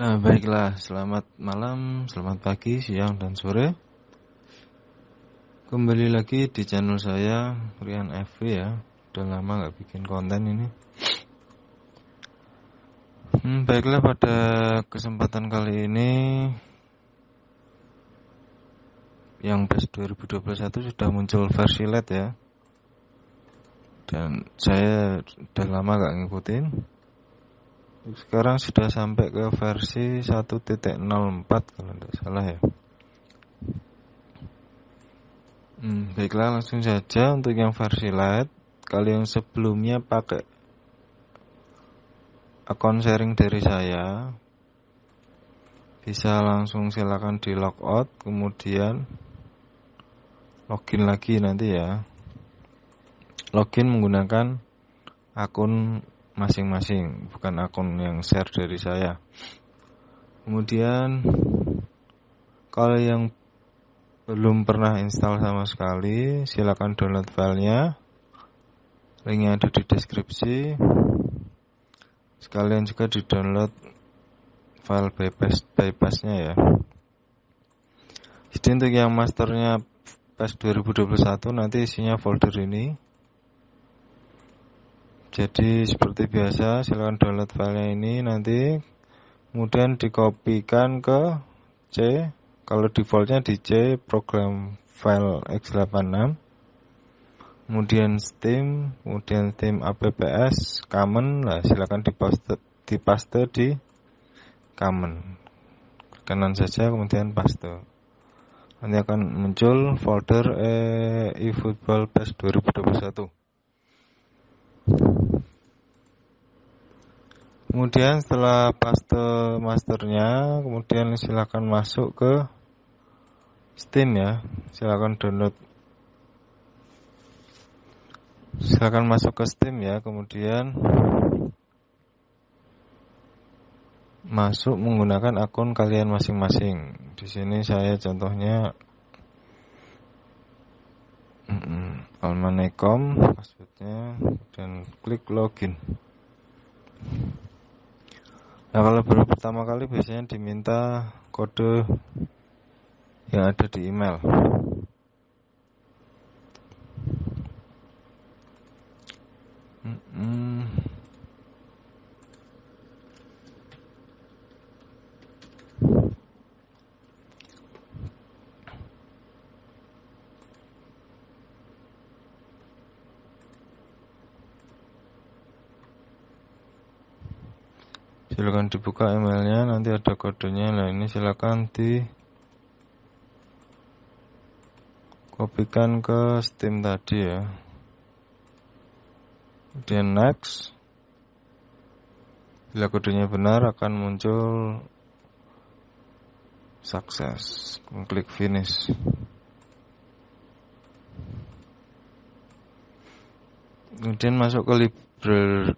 Uh, baiklah, selamat malam, selamat pagi, siang, dan sore. Kembali lagi di channel saya, Rian FV ya. Udah lama nggak bikin konten ini. Hmm, baiklah, pada kesempatan kali ini yang PES 2021 sudah muncul versi LED ya. Dan saya udah lama nggak ngikutin sekarang sudah sampai ke versi 1.04 kalau tidak salah ya hmm, baiklah langsung saja untuk yang versi light kalau yang sebelumnya pakai akun sharing dari saya bisa langsung silakan di logout kemudian login lagi nanti ya login menggunakan akun masing-masing, bukan akun yang share dari saya. Kemudian kalau yang belum pernah install sama sekali, silakan download filenya. Linknya ada di deskripsi. Sekalian juga di download file bypass bypassnya ya. Jadi untuk yang masternya pas e 2021 nanti isinya folder ini jadi seperti biasa silakan download file ini nanti kemudian dikopikan ke C kalau defaultnya di C program file x86 kemudian Steam kemudian Steam apps common nah Silakan dipaste, dipaste di common kanan saja kemudian paste nanti akan muncul folder eh, eFootball e Best 2021 kemudian setelah paste masternya kemudian silakan masuk ke Steam ya silakan download silakan masuk ke Steam ya kemudian masuk menggunakan akun kalian masing-masing di sini saya contohnya almanecom maksudnya dan klik login Nah kalau baru pertama kali biasanya diminta kode yang ada di email. silakan dibuka emailnya nanti ada kodenya lah ini silakan di kopikan ke steam tadi ya kemudian next bila kodenya benar akan muncul sukses klik finish kemudian masuk ke lib library,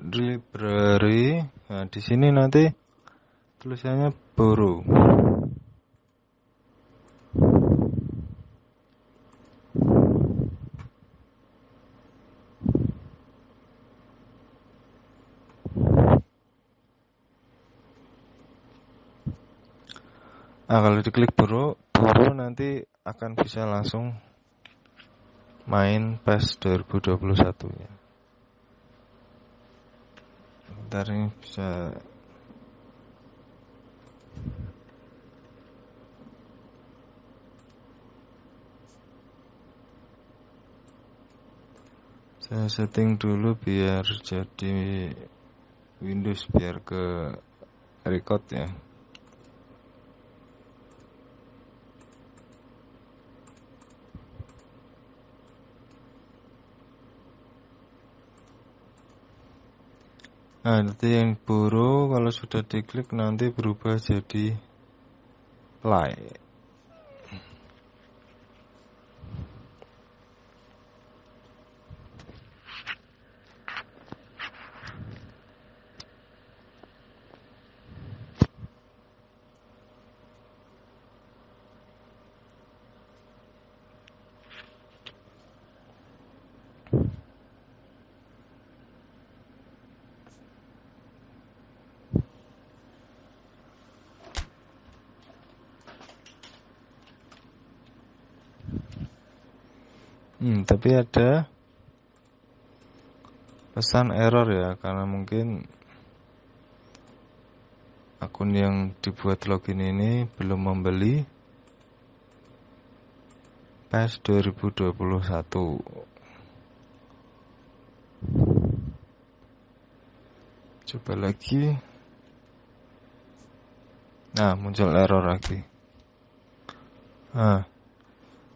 library. Nah, di sini nanti tulisannya buru. Nah, kalau diklik buru, buru nanti akan bisa langsung main PES 2021 ya sebentar bisa saya setting dulu biar jadi Windows biar ke record ya nanti yang buruk kalau sudah diklik nanti berubah jadi like Hmm, tapi ada pesan error ya karena mungkin akun yang dibuat login ini belum membeli PES 2021 coba lagi nah muncul error lagi nah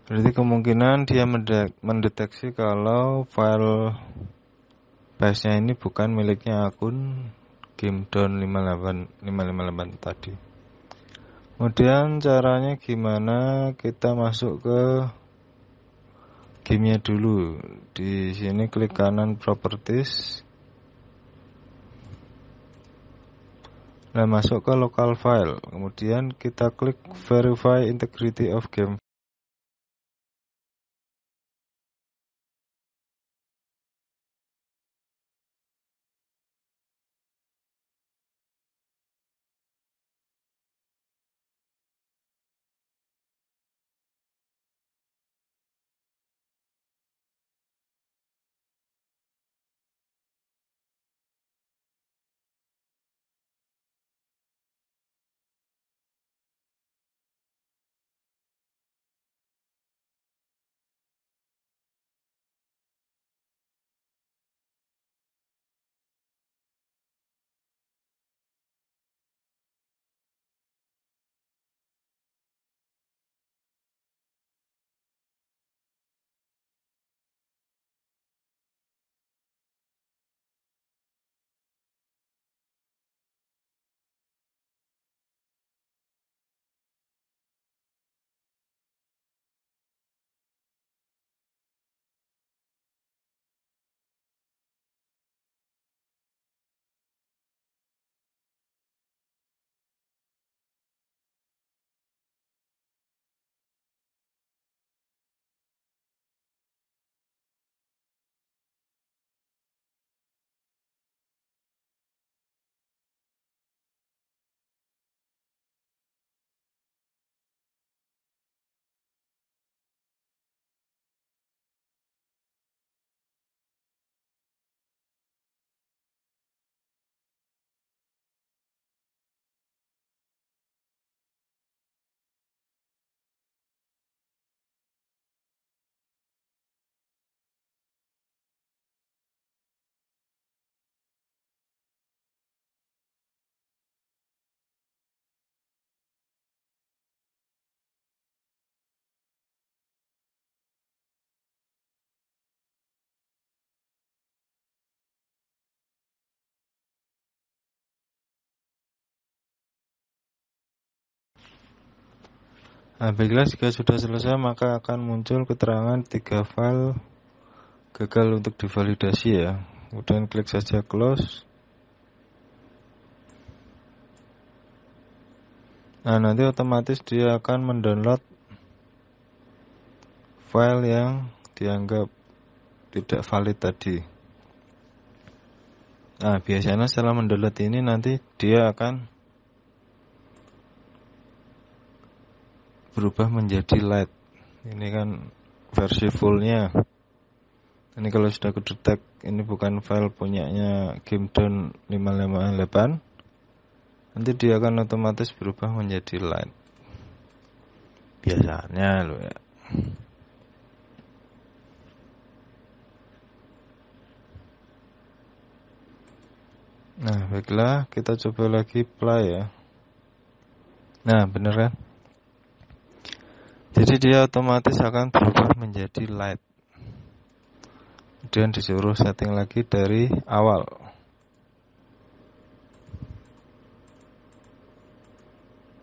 Berarti kemungkinan dia mendeteksi kalau file base-nya ini bukan miliknya akun game down 58, 558 tadi. Kemudian caranya gimana kita masuk ke gamenya dulu. Di sini klik kanan properties. Nah, masuk ke local file. Kemudian kita klik verify integrity of game apabila jika sudah selesai maka akan muncul keterangan tiga file gagal untuk divalidasi ya. Kemudian klik saja close. Nah, nanti otomatis dia akan mendownload file yang dianggap tidak valid tadi. Nah, biasanya setelah mendownload ini nanti dia akan berubah menjadi light ini kan versi fullnya ini kalau sudah kedetek ini bukan file punyanya game down 558 nanti dia akan otomatis berubah menjadi light biasanya lo ya nah baiklah kita coba lagi play ya nah bener kan jadi dia otomatis akan berubah menjadi light. Kemudian disuruh setting lagi dari awal.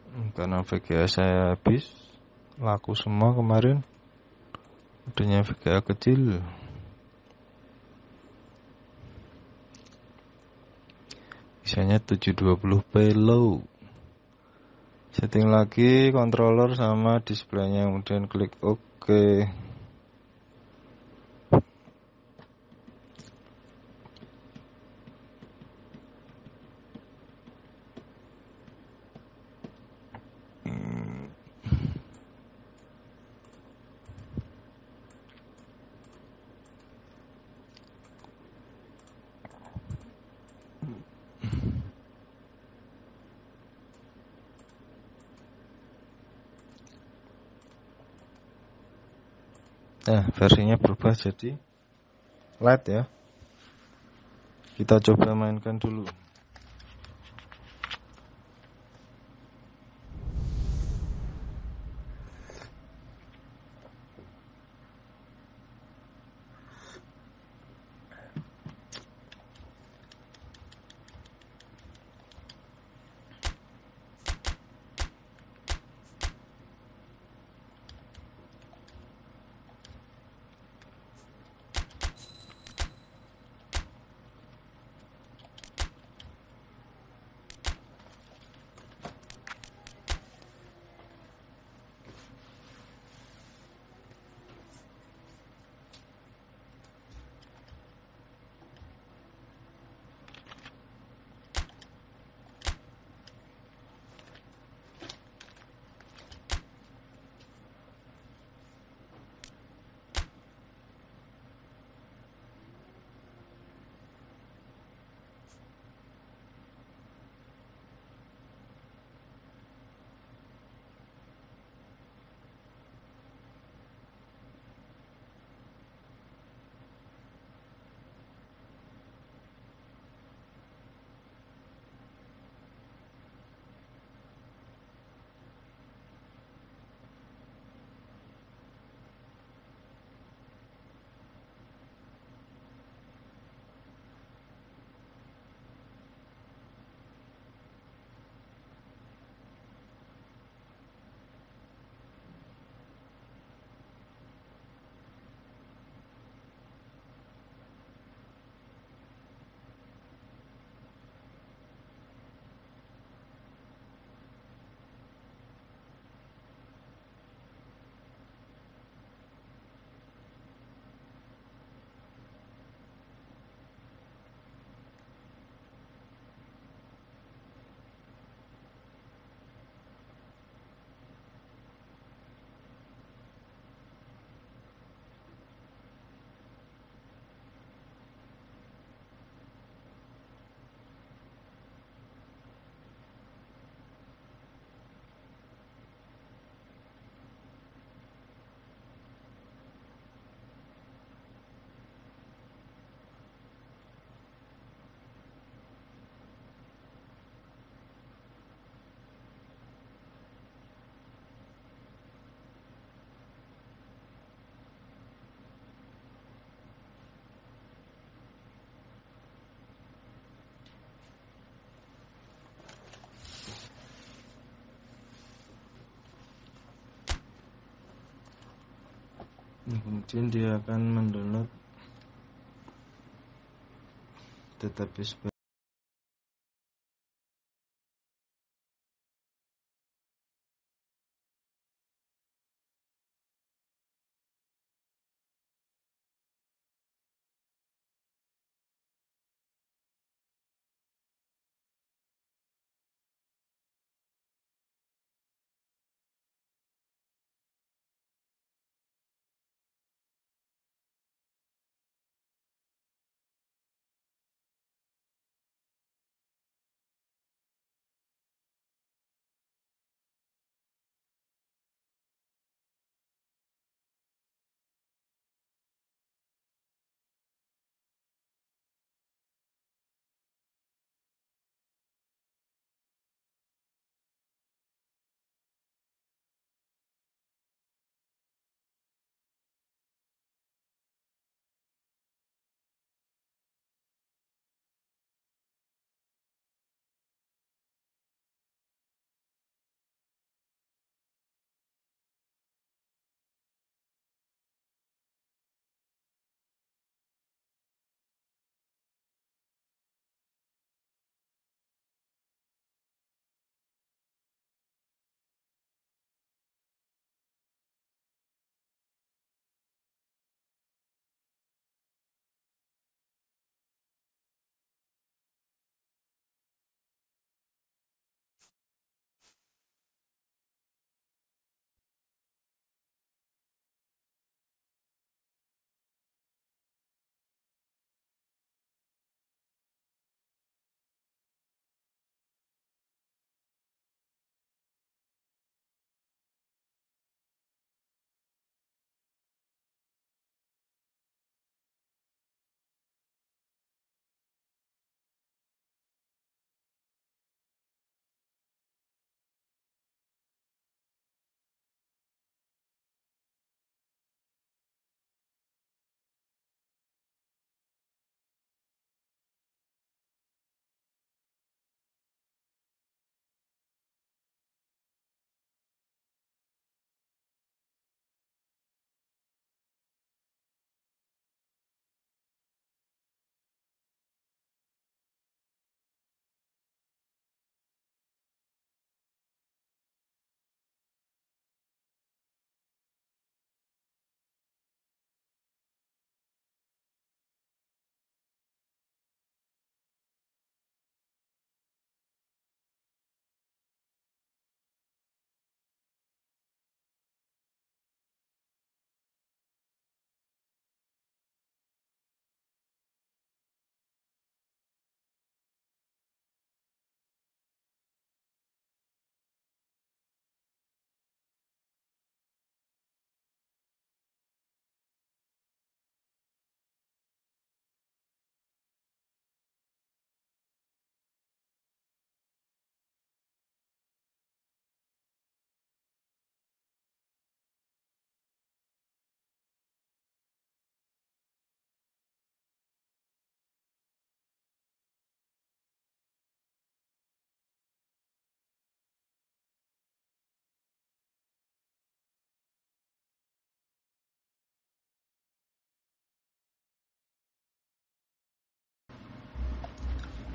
Hmm, karena VGA saya habis, laku semua kemarin. Udahnya VGA kecil. Misalnya 720p low setting lagi controller sama displaynya kemudian klik oke OK. Nah, versinya berubah jadi LED ya. Kita coba mainkan dulu. nah, kemudian dia akan mendownload database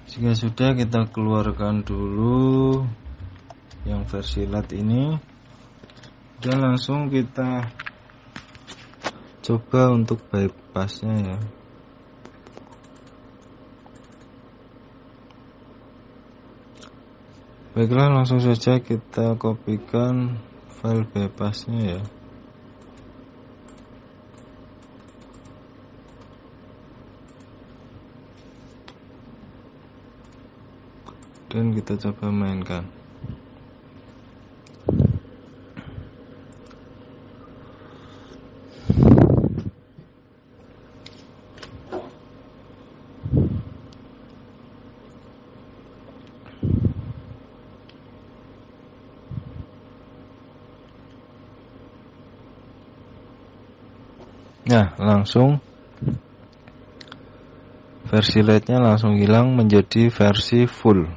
jika sudah kita keluarkan dulu yang versi LED ini dan langsung kita coba untuk bypassnya ya baiklah langsung saja kita kopikan file bypassnya ya kemudian kita coba mainkan Nah, langsung versi LED-nya langsung hilang menjadi versi full.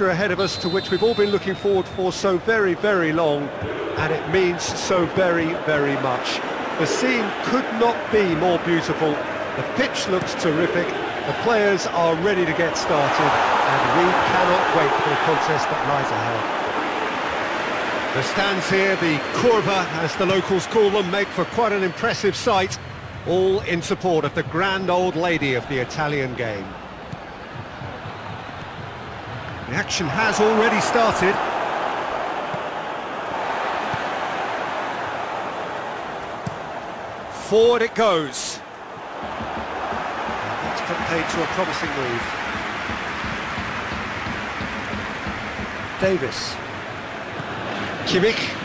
fixture ahead of us to which we've all been looking forward for so very, very long, and it means so very, very much. The scene could not be more beautiful. The pitch looks terrific. The players are ready to get started, and we cannot wait for the contest that lies ahead. The stands here, the Curva, as the locals call them, make for quite an impressive sight, all in support of the grand old lady of the Italian game. The action has already started. Forward it goes. That's put paid to a promising move. Davis. Kimmich.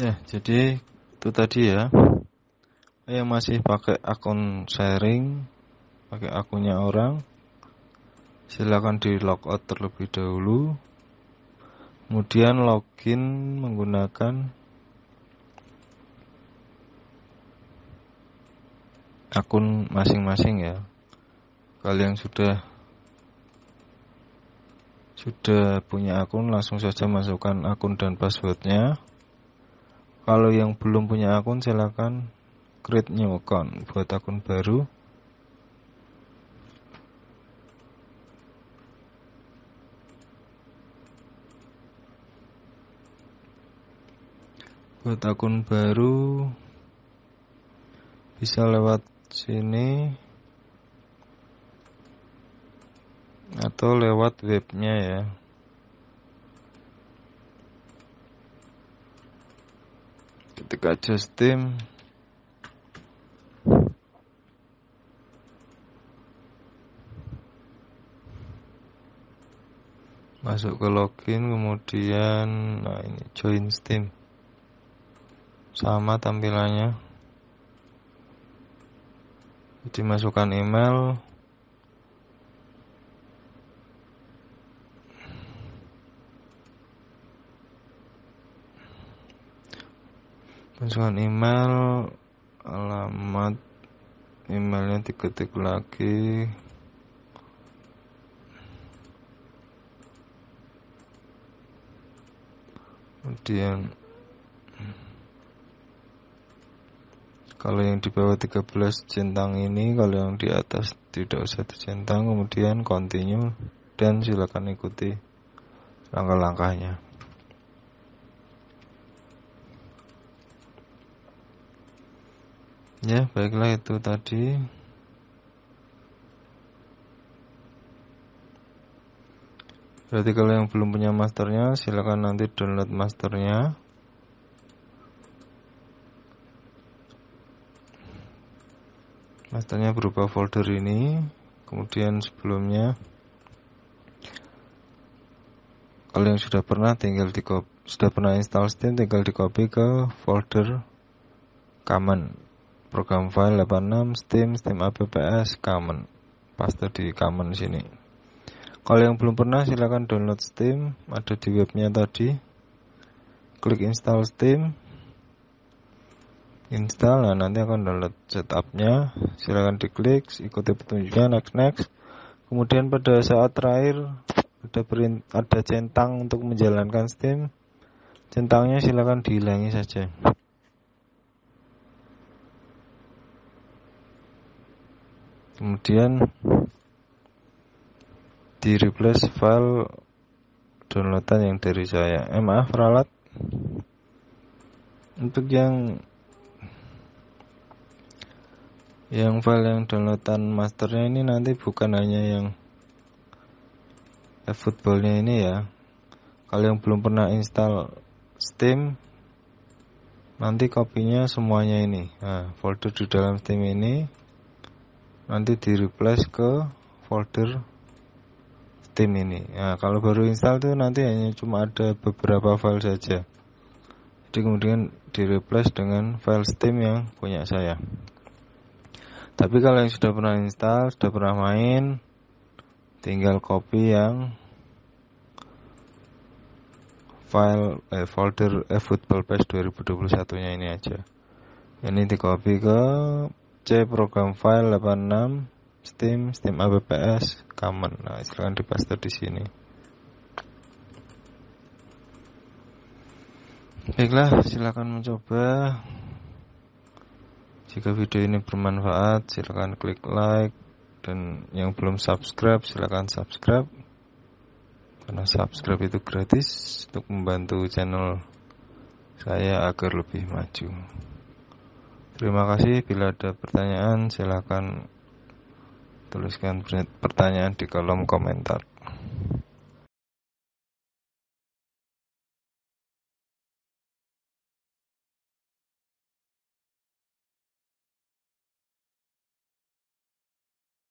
Ya, jadi itu tadi ya. Oh, yang masih pakai akun sharing, pakai akunnya orang, silakan di logout terlebih dahulu. Kemudian login menggunakan akun masing-masing ya. Kalian sudah sudah punya akun langsung saja masukkan akun dan passwordnya kalau yang belum punya akun silahkan create new account buat akun baru. Buat akun baru bisa lewat sini atau lewat webnya ya ketika Justin steam, masuk ke login kemudian nah ini join steam sama tampilannya jadi masukkan email Masukkan email, alamat emailnya diketik lagi. Kemudian kalau yang di bawah 13 centang ini kalau yang di atas tidak usah dicentang kemudian continue dan silakan ikuti langkah-langkahnya ya baiklah itu tadi berarti kalau yang belum punya masternya silahkan nanti download masternya masternya berupa folder ini kemudian sebelumnya kalau yang sudah pernah tinggal di sudah pernah install Steam tinggal di copy ke folder common program file 86 steam steam apps common paste di common sini kalau yang belum pernah silahkan download steam ada di webnya tadi klik install steam install nah nanti akan download setupnya silahkan diklik ikuti petunjuknya next next kemudian pada saat terakhir ada ada centang untuk menjalankan steam centangnya silahkan dihilangi saja kemudian di replace file downloadan yang dari saya eh maaf ralat untuk yang yang file yang downloadan masternya ini nanti bukan hanya yang eh, footballnya ini ya kalau yang belum pernah install steam nanti kopinya semuanya ini nah, folder di dalam steam ini nanti di replace ke folder Steam ini nah, kalau baru install tuh nanti hanya cuma ada beberapa file saja jadi kemudian di replace dengan file Steam yang punya saya tapi kalau yang sudah pernah install sudah pernah main tinggal copy yang file eh, folder eh, football 2021 nya ini aja ini di copy ke C program file 86 Steam Steam APPS common nah silakan di paste di sini baiklah silakan mencoba jika video ini bermanfaat silakan klik like dan yang belum subscribe silakan subscribe karena subscribe itu gratis untuk membantu channel saya agar lebih maju. Terima kasih. Bila ada pertanyaan, silakan tuliskan pertanyaan di kolom komentar.